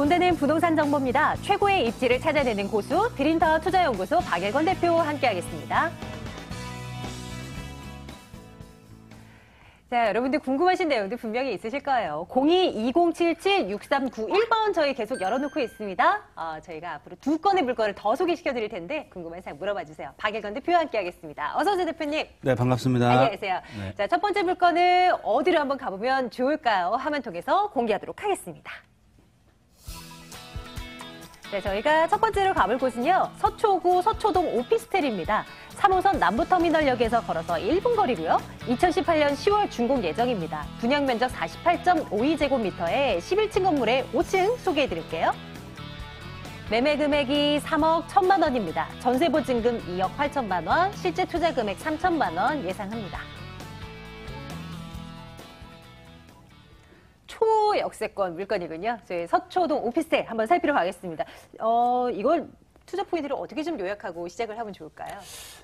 돈 되는 부동산 정보입니다. 최고의 입지를 찾아내는 고수 드림타워 투자연구소 박예건 대표와 함께하겠습니다. 자, 여러분들 궁금하신 내용들 분명히 있으실 거예요. 02-2077-6391번 저희 계속 열어놓고 있습니다. 어, 저희가 앞으로 두 건의 물건을 더 소개시켜 드릴 텐데 궁금한 사항 물어봐 주세요. 박예건 대표와 함께하겠습니다. 어서 오세요, 대표님. 네, 반갑습니다. 안녕하세요. 네. 자, 첫 번째 물건은 어디로 한번 가보면 좋을까요? 화면 통해서 공개하도록 하겠습니다. 네, 저희가 첫 번째로 가볼 곳은요. 서초구 서초동 오피스텔입니다. 3호선 남부터미널역에서 걸어서 1분 거리고요. 2018년 10월 준공 예정입니다. 분양 면적 48.52제곱미터에 11층 건물에 5층 소개해 드릴게요. 매매 금액이 3억 1천만 원입니다. 전세 보증금 2억 8천만 원, 실제 투자 금액 3천만 원 예상합니다. 역세권 물건이군요. 저희 서초동 오피스텔 한번 살피러 가겠습니다. 어, 이걸 투자 포인트를 어떻게 좀 요약하고 시작을 하면 좋을까요?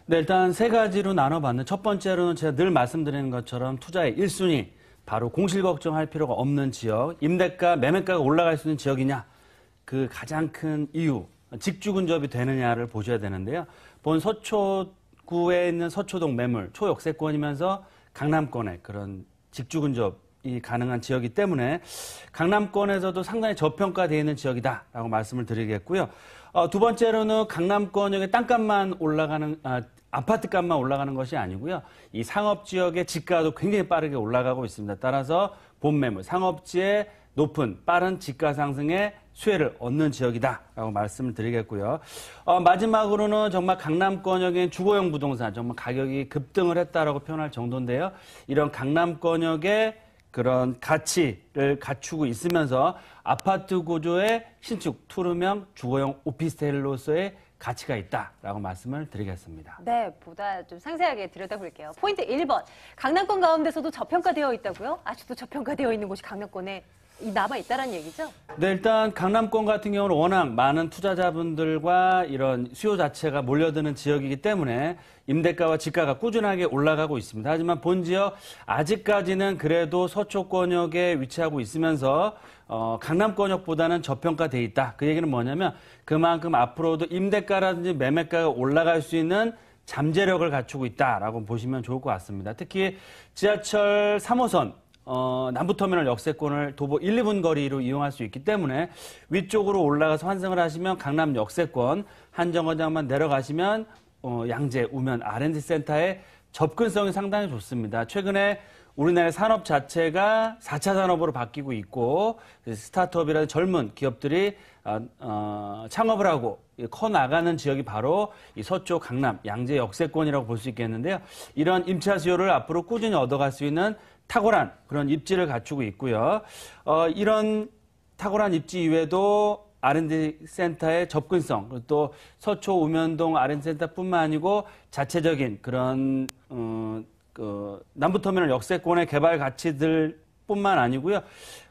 네, 일단 세 가지로 나눠봤는데 첫 번째로는 제가 늘 말씀드리는 것처럼 투자의 1순위 바로 공실 걱정할 필요가 없는 지역, 임대가, 매매가가 올라갈 수 있는 지역이냐 그 가장 큰 이유, 직주 근접이 되느냐를 보셔야 되는데요. 본 서초구에 있는 서초동 매물 초역세권이면서 강남권의 그런 직주 근접 이 가능한 지역이기 때문에 강남권에서도 상당히 저평가되어 있는 지역이다라고 말씀을 드리겠고요. 어, 두 번째로는 강남권역의 땅값만 올라가는 아, 아파트값만 올라가는 것이 아니고요. 이 상업 지역의 집가도 굉장히 빠르게 올라가고 있습니다. 따라서 본 매물 상업지의 높은 빠른 집가 상승에 수혜를 얻는 지역이다라고 말씀을 드리겠고요. 어, 마지막으로는 정말 강남권역인 주거용 부동산 정말 가격이 급등을 했다라고 표현할 정도인데요. 이런 강남권역의 그런 가치를 갖추고 있으면서 아파트 구조의 신축 투룸형 주거용 오피스텔로서의 가치가 있다라고 말씀을 드리겠습니다. 네, 보다 좀 상세하게 들여다볼게요. 포인트 1번. 강남권 가운데서도 저평가되어 있다고요? 아직도 저평가되어 있는 곳이 강남권에 남아 있다라는 얘기죠? 네, 일단 강남권 같은 경우는 워낙 많은 투자자분들과 이런 수요 자체가 몰려드는 지역이기 때문에 임대가와 집가가 꾸준하게 올라가고 있습니다. 하지만 본 지역 아직까지는 그래도 서초권역에 위치하고 있으면서 어, 강남권역보다는 저평가돼 있다. 그 얘기는 뭐냐면 그만큼 앞으로도 임대가라든지 매매가가 올라갈 수 있는 잠재력을 갖추고 있다라고 보시면 좋을 것 같습니다. 특히 지하철 3호선 어, 남부터미널 역세권을 도보 1, 2분 거리로 이용할 수 있기 때문에 위쪽으로 올라가서 환승을 하시면 강남 역세권, 한정거장만 내려가시면 어, 양재, 우면, R&D 센터에 접근성이 상당히 좋습니다. 최근에 우리나라의 산업 자체가 4차 산업으로 바뀌고 있고 스타트업이라든 젊은 기업들이 아, 어, 창업을 하고 커 나가는 지역이 바로 이 서쪽 강남 양재 역세권이라고 볼 수 있겠는데요. 이런 임차 수요를 앞으로 꾸준히 얻어갈 수 있는 탁월한 그런 입지를 갖추고 있고요. 어, 이런 탁월한 입지 이외에도 R&D 센터의 접근성, 또 서초 우면동 R&D 센터뿐만 아니고 자체적인 그런 어, 그 남부터미널 역세권의 개발 가치들 뿐만 아니고요.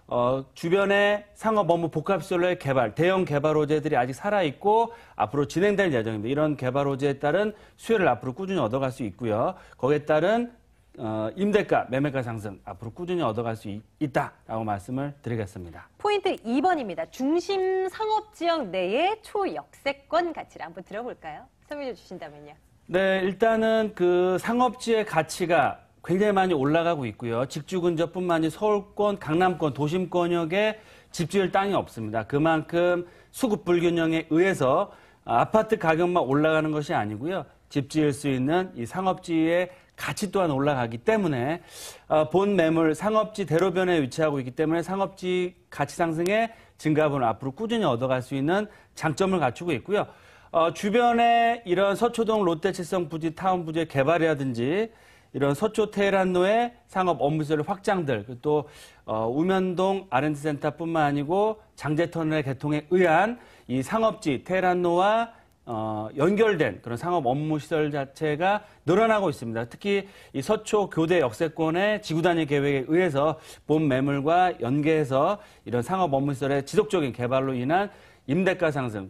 어, 주변의 상업 업무 복합 시설로의 개발, 대형 개발 호재들이 아직 살아 있고 앞으로 진행될 예정입니다. 이런 개발 호재에 따른 수혜를 앞으로 꾸준히 얻어갈 수 있고요. 거기에 따른 어, 임대가, 매매가 상승 앞으로 꾸준히 얻어갈 수 있, 다라고 말씀을 드리겠습니다. 포인트 2번입니다. 중심 상업 지역 내의 초역세권 가치를 한번 들어볼까요? 설명해 주신다면요. 네, 일단은 그 상업지의 가치가 굉장히 많이 올라가고 있고요. 직주 근접뿐만이 서울권, 강남권, 도심권역에 집주일 땅이 없습니다. 그만큼 수급 불균형에 의해서 아파트 가격만 올라가는 것이 아니고요. 집지을 수 있는 이 상업지의 가치 또한 올라가기 때문에 어, 본 매물 상업지 대로변에 위치하고 있기 때문에 상업지 가치 상승의 증가분 을 앞으로 꾸준히 얻어갈 수 있는 장점을 갖추고 있고요. 어, 주변에 이런 서초동 롯데칠성 부지 타운 부지의 개발이라든지 이런 서초 테헤란로의 상업 업무시설 확장들 또 어, 우면동 아 R&D 센터뿐만 아니고 장제터널 개통에 의한 이 상업지 테헤란로와 어, 연결된 그런 상업 업무 시설 자체가 늘어나고 있습니다. 특히 이 서초 교대 역세권의 지구 단위 계획에 의해서 본 매물과 연계해서 이런 상업 업무 시설의 지속적인 개발로 인한 임대가 상승,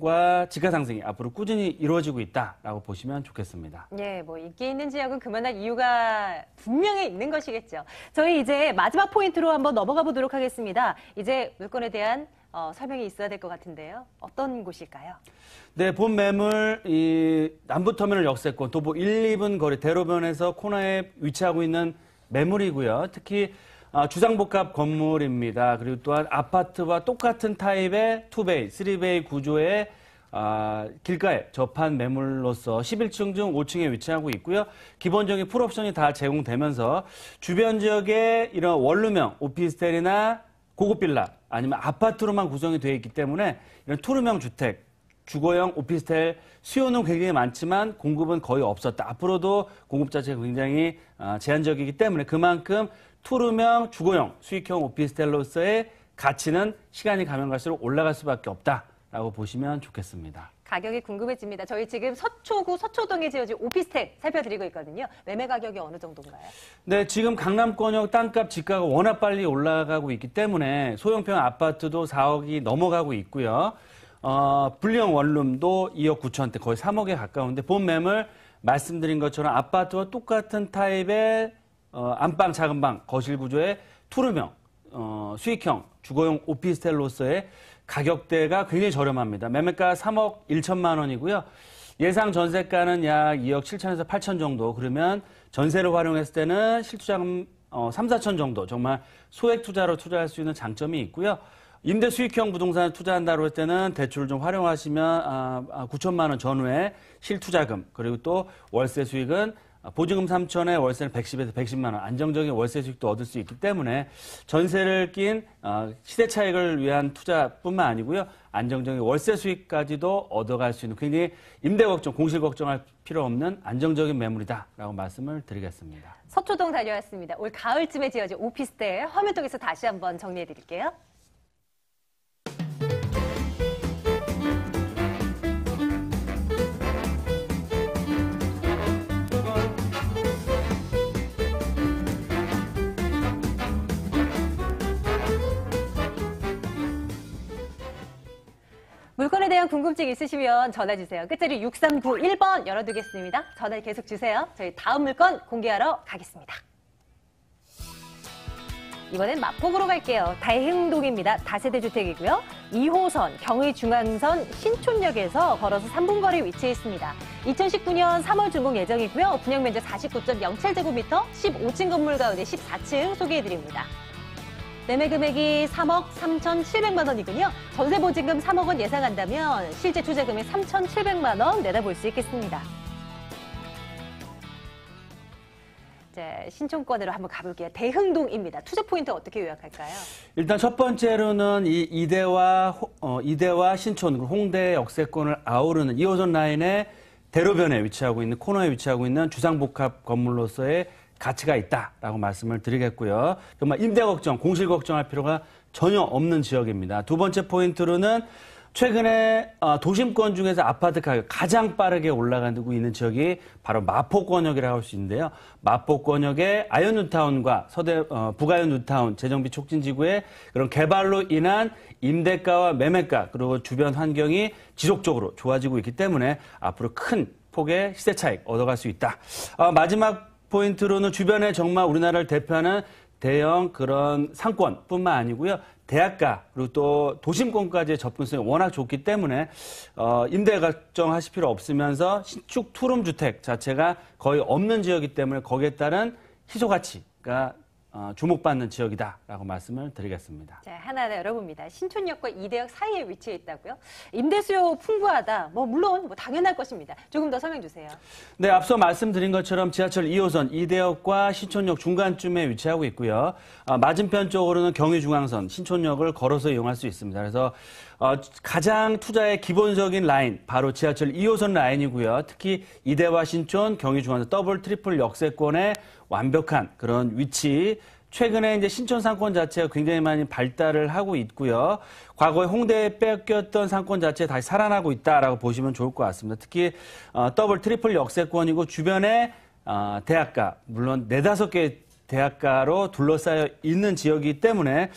과 지가 상승이 앞으로 꾸준히 이루어지고 있다라고 보시면 좋겠습니다. 예, 뭐 인기 있는 지역은 그만할 이유가 분명히 있는 것이겠죠. 저희 이제 마지막 포인트로 한번 넘어가 보도록 하겠습니다. 이제 물건에 대한 어, 설명이 있어야 될 것 같은데요. 어떤 곳일까요? 네, 본 매물 이 남부터미널 역세권 도보 1, 2분 거리 대로변에서 코너에 위치하고 있는 매물이고요. 특히 아, 주상복합 건물입니다. 그리고 또한 아파트와 똑같은 타입의 투베이, 쓰리베이 구조의 아, 길가에 접한 매물로서 11층 중 5층에 위치하고 있고요. 기본적인 풀옵션이 다 제공되면서 주변 지역에 이런 원룸형 오피스텔이나 고급 빌라 아니면 아파트로만 구성이 되어 있기 때문에 이런 투룸형 주택, 주거형 오피스텔 수요는 굉장히 많지만 공급은 거의 없었다. 앞으로도 공급 자체가 굉장히 아, 제한적이기 때문에 그만큼 투룸형 주거형 수익형 오피스텔로서의 가치는 시간이 가면 갈수록 올라갈 수밖에 없다라고 보시면 좋겠습니다. 가격이 궁금해집니다. 저희 지금 서초구 서초동에 지어진 오피스텔 살펴드리고 있거든요. 매매 가격이 어느 정도인가요? 네, 지금 강남권역 땅값 지가가 워낙 빨리 올라가고 있기 때문에 소형평 아파트도 4억이 넘어가고 있고요. 어, 불량 원룸도 2억 9천대 거의 3억에 가까운데 본 매물 말씀드린 것처럼 아파트와 똑같은 타입의 어, 안방 작은 방 거실 구조의 투룸형 어, 수익형 주거용 오피스텔로서의 가격대가 굉장히 저렴합니다. 매매가 3억 1천만 원이고요. 예상 전세가는 약 2억 7천에서 8천 정도. 그러면 전세를 활용했을 때는 실투자금 3, 어, 4천 정도. 정말 소액 투자로 투자할 수 있는 장점이 있고요. 임대 수익형 부동산을 투자한다고 할 때는 대출을 좀 활용하시면 9천만 아, 아, 원 전후에 실투자금 그리고 또 월세 수익은 아, 보증금 3천에 월세는 110에서 110만 원 안정적인 월세 수익도 얻을 수 있기 때문에 전세를 낀 아, 시세 차익을 위한 투자뿐만 아니고요 안정적인 월세 수익까지도 얻어갈 수 있는 굉장히 임대 걱정 공실 걱정할 필요 없는 안정적인 매물이다라고 말씀을 드리겠습니다. 서초동 다녀왔습니다. 올 가을쯤에 지어진 오피스텔 화면 통해서 다시 한번 정리해 드릴게요. 물건에 대한 궁금증 있으시면 전화 주세요. 끝자리 6391번 열어두겠습니다. 전화 계속 주세요. 저희 다음 물건 공개하러 가겠습니다. 이번엔 마포구로 갈게요. 다행동입니다. 다세대 주택이고요. 2호선 경의중앙선 신촌역에서 걸어서 3분 거리 위치해 있습니다. 2019년 3월 준공 예정이고요. 분양 면적 49.07제곱미터 15층 건물 가운데 14층 소개해 드립니다. 매매 금액이 3억 3,700만 원이군요. 전세 보증금 3억 원 예상한다면 실제 투자 금이 3,700만 원 내다볼 수 있겠습니다. 이제 신촌권으로 한번 가볼게요. 대흥동입니다. 투자 포인트 어떻게 요약할까요? 일단 첫 번째로는 이 이대와 어, 이대와 신촌 그 홍대 역세권을 아우르는 2호선 라인의 대로변에 위치하고 있는 코너에 위치하고 있는 주상복합 건물로서의 가치가 있다라고 말씀을 드리겠고요. 정말 임대 걱정, 공실 걱정할 필요가 전혀 없는 지역입니다. 두 번째 포인트로는 최근에 어, 도심권 중에서 아파트 가격 가장 빠르게 올라가고 있는 지역이 바로 마포권역이라고 할 수 있는데요. 마포권역의 아현뉴타운과 서대 어, 북아현뉴타운 재정비 촉진지구의 그런 개발로 인한 임대가와 매매가 그리고 주변 환경이 지속적으로 좋아지고 있기 때문에 앞으로 큰 폭의 시세 차익 얻어갈 수 있다. 어, 마지막 포인트로는 주변에 정말 우리나라를 대표하는 대형 그런 상권뿐만 아니고요. 대학가 그리고 또 도심권까지의 접근성이 워낙 좋기 때문에 어, 임대 걱정하실 필요 없으면서 신축 투룸 주택 자체가 거의 없는 지역이기 때문에 거기에 따른 희소 가치가 어, 주목받는 지역이다라고 말씀을 드리겠습니다. 자, 하나 열어봅니다. 신촌역과 이대역 사이에 위치해 있다고요? 임대 수요 풍부하다. 뭐 물론 뭐 당연할 것입니다. 조금 더 설명 주세요. 네, 앞서 말씀드린 것처럼 지하철 2호선 이대역과 신촌역 중간쯤에 위치하고 있고요. 어, 맞은편 쪽으로는 경의중앙선 신촌역을 걸어서 이용할 수 있습니다. 그래서 어, 가장 투자의 기본적인 라인 바로 지하철 2호선 라인이고요. 특히 이대와 신촌, 경의중앙선 더블 트리플 역세권의 완벽한 그런 위치 최근에 이제 신촌 상권 자체가 굉장히 많이 발달을 하고 있고요. 과거에 홍대에 뺏겼던 상권 자체 다시 살아나고 있다라고 보시면 좋을 것 같습니다. 특히 어, 더블 트리플 역세권이고 주변에 어, 대학가 물론 네다섯 개 대학가로 둘러싸여 있는 지역이기 때문에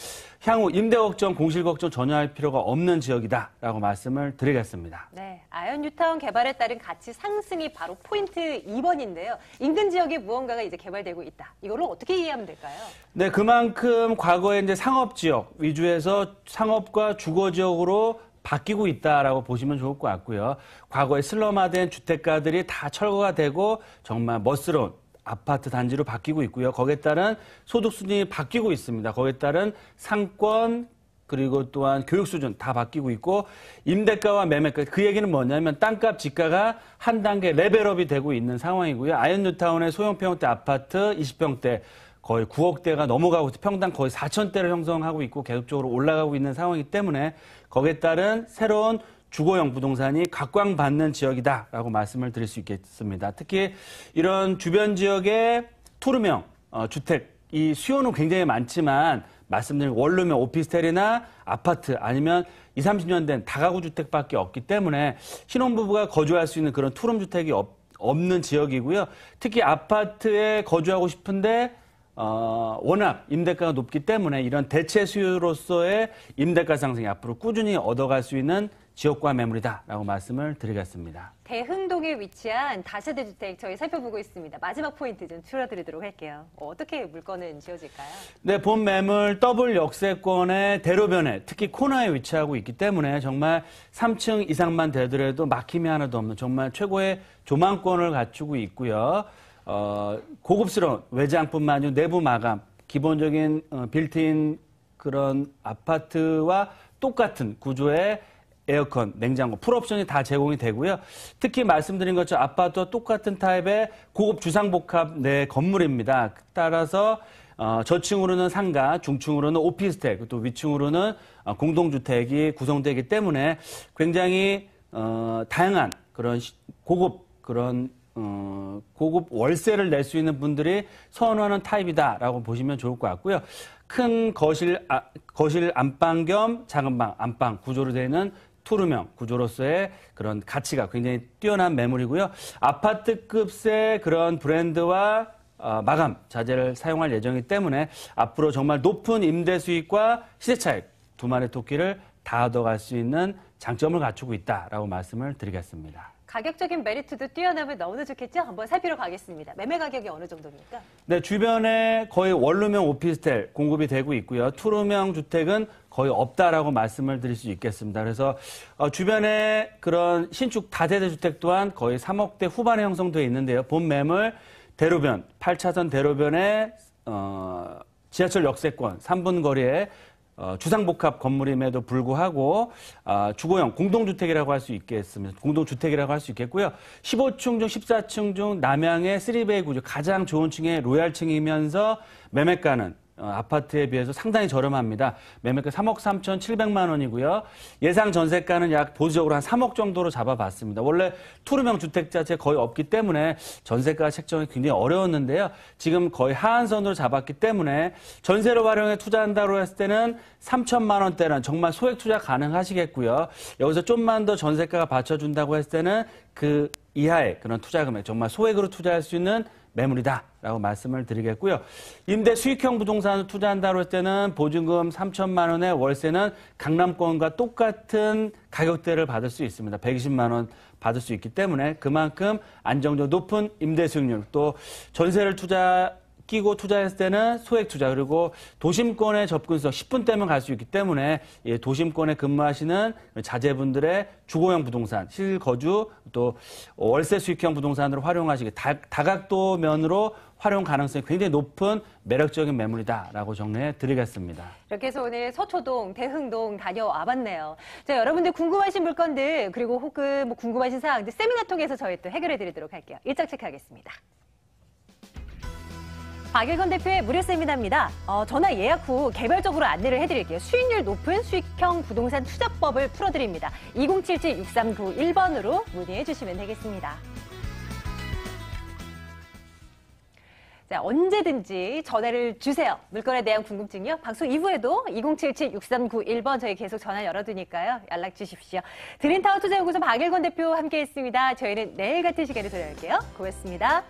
향후 임대 걱정, 공실 걱정 전혀 할 필요가 없는 지역이다라고 말씀을 드리겠습니다. 네, 아현 뉴타운 개발에 따른 가치 상승이 바로 포인트 2번인데요. 인근 지역에 무언가가 이제 개발되고 있다. 이거를 어떻게 이해하면 될까요? 네, 그만큼 과거에 이제 상업 지역 위주에서 상업과 주거 지역으로 바뀌고 있다라고 보시면 좋을 것 같고요. 과거에 슬럼화된 주택가들이 다 철거가 되고 정말 멋스러운 아파트 단지로 바뀌고 있고요. 거기에 따른 소득 수준이 바뀌고 있습니다. 거기에 따른 상권 그리고 또한 교육 수준 다 바뀌고 있고 임대가와 매매가 그 얘기는 뭐냐면 땅값 지가가한 단계 레벨업이 되고 있는 상황이고요. 아현뉴타운의소형평대 아파트 20평대 거의 9억대가 넘어가고 평당 거의 4천대를 형성하고 있고 계속적으로 올라가고 있는 상황이기 때문에 거기에 따른 새로운 주거형 부동산이 각광받는 지역이다라고 말씀을 드릴 수 있겠습니다. 특히 이런 주변 지역의 투르명 어, 주택 이 수요는 굉장히 많지만 말씀드린 원룸의 오피스텔이나 아파트 아니면 2, 30년 된 다가구 주택밖에 없기 때문에 신혼부부가 거주할 수 있는 그런 투룸 주택이 없, 없는 지역이고요. 특히 아파트에 거주하고 싶은데 어, 워낙 임대가가 높기 때문에 이런 대체 수요로서의 임대가 상승이 앞으로 꾸준히 얻어갈 수 있는 지옥과 매물이다라고 말씀을 드리겠습니다. 대흥동에 위치한 다세대 주택 저희 살펴보고 있습니다. 마지막 포인트 좀추려드리도록 할게요. 어, 어떻게 물건은 지어질까요? 네, 본 매물 더블 역세권의 대로변에 특히 코너에 위치하고 있기 때문에 정말 3층 이상만 되더라도 막힘이 하나도 없는 정말 최고의 조망권을 갖추고 있고요. 어, 고급스러운 외장뿐만 아니라 내부 마감, 기본적인 어, 빌트인 그런 아파트와 똑같은 구조의 에어컨, 냉장고, 풀 옵션이 다 제공이 되고요. 특히 말씀드린 것처럼 아파트와 똑같은 타입의 고급 주상복합 내 건물입니다. 따라서 어, 저층으로는 상가, 중층으로는 오피스텔, 또 위층으로는 어, 공동주택이 구성되기 때문에 굉장히 어, 다양한 그런 고급 그런 어, 고급 월세를 낼 수 있는 분들이 선호하는 타입이다라고 보시면 좋을 것 같고요. 큰 거실 아, 거실 안방 겸 작은 방 안방 구조로 되는 투르명 구조로서의 그런 가치가 굉장히 뛰어난 매물이고요. 아파트급세 그런 브랜드와 어, 마감 자재를 사용할 예정이기 때문에 앞으로 정말 높은 임대 수익과 시세 차익 두 마리 토끼를 다 얻어갈 수 있는 장점을 갖추고 있다라고 말씀을 드리겠습니다. 가격적인 메리트도 뛰어나면 너무나 좋겠죠? 한번 살피러 가겠습니다. 매매 가격이 어느 정도입니까? 네, 주변에 거의 원룸형 오피스텔 공급이 되고 있고요. 투룸형 주택은 거의 없다라고 말씀을 드릴 수 있겠습니다. 그래서 어, 주변에 그런 신축 다세대 주택 또한 거의 3억대 후반에 형성되어 있는데요. 본 매물 대로변, 8차선 대로변에 어, 지하철 역세권 3분 거리에 어, 주상복합 건물임에도 불구하고 어, 아, 주거형 공동주택이라고 할 수 있겠습니다. 공동주택이라고 할 수 있겠고요. 15층 중 14층 중 남양의 3배이 구조 가장 좋은 층에 로얄층이면서 매매가는 어, 아파트에 비해서 상당히 저렴합니다. 매매가 3억 3 7 0 0만 원이고요. 예상 전세가는 약 보수적으로 한 3억 정도로 잡아봤습니다. 원래 투룸형 주택자체 거의 없기 때문에 전세가 책정이 굉장히 어려웠는데요. 지금 거의 하한선으로 잡았기 때문에 전세로 활용해 투자한다고 했을 때는 3천만 원대는 정말 소액 투자 가능하시겠고요. 여기서 좀만 더 전세가가 받쳐준다고 했을 때는 그 이하의 그런 투자 금액, 정말 소액으로 투자할 수 있는 매물이다라고 말씀을 드리겠고요. 임대 수익형 부동산을 투자한다고 할 때는 보증금 3천만 원에 월세는 강남권과 똑같은 가격대를 받을 수 있습니다. 120만 원 받을 수 있기 때문에 그만큼 안정적 높은 임대 수익률 또 전세를 투자 끼고 투자했을 때는 소액 투자 그리고 도심권의 접근성 10분 때면 갈 수 있기 때문에 예, 도심권에 근무하시는 자제분들의 주거형 부동산, 실거주 또 월세 수익형 부동산으로 활용하시기 다, 다각도 면으로 활용 가능성이 굉장히 높은 매력적인 매물이다라고 정리해 드리겠습니다. 이렇게 해서 오늘 서초동, 대흥동 다녀와 봤네요. 자, 여러분들 궁금하신 물건들 그리고 혹은 뭐 궁금하신 사항들 세미나 통해서 저희 또 해결해 드리도록 할게요. 일정 체크하겠습니다. 박일건 대표의 무료세미나입니다. 어, 전화 예약 후 개별적으로 안내를 해드릴게요. 수익률 높은 수익형 부동산 투자법을 풀어드립니다. 2077-6391번으로 문의해 주시면 되겠습니다. 자, 언제든지 전화를 주세요. 물건에 대한 궁금증이요. 방송 이후에도 2077-6391번 저희 계속 전화 열어두니까요. 연락 주십시오. 드린타워 투자연구소 박일권 대표 함께했습니다. 저희는 내일 같은 시간에 돌아올게요. 고맙습니다.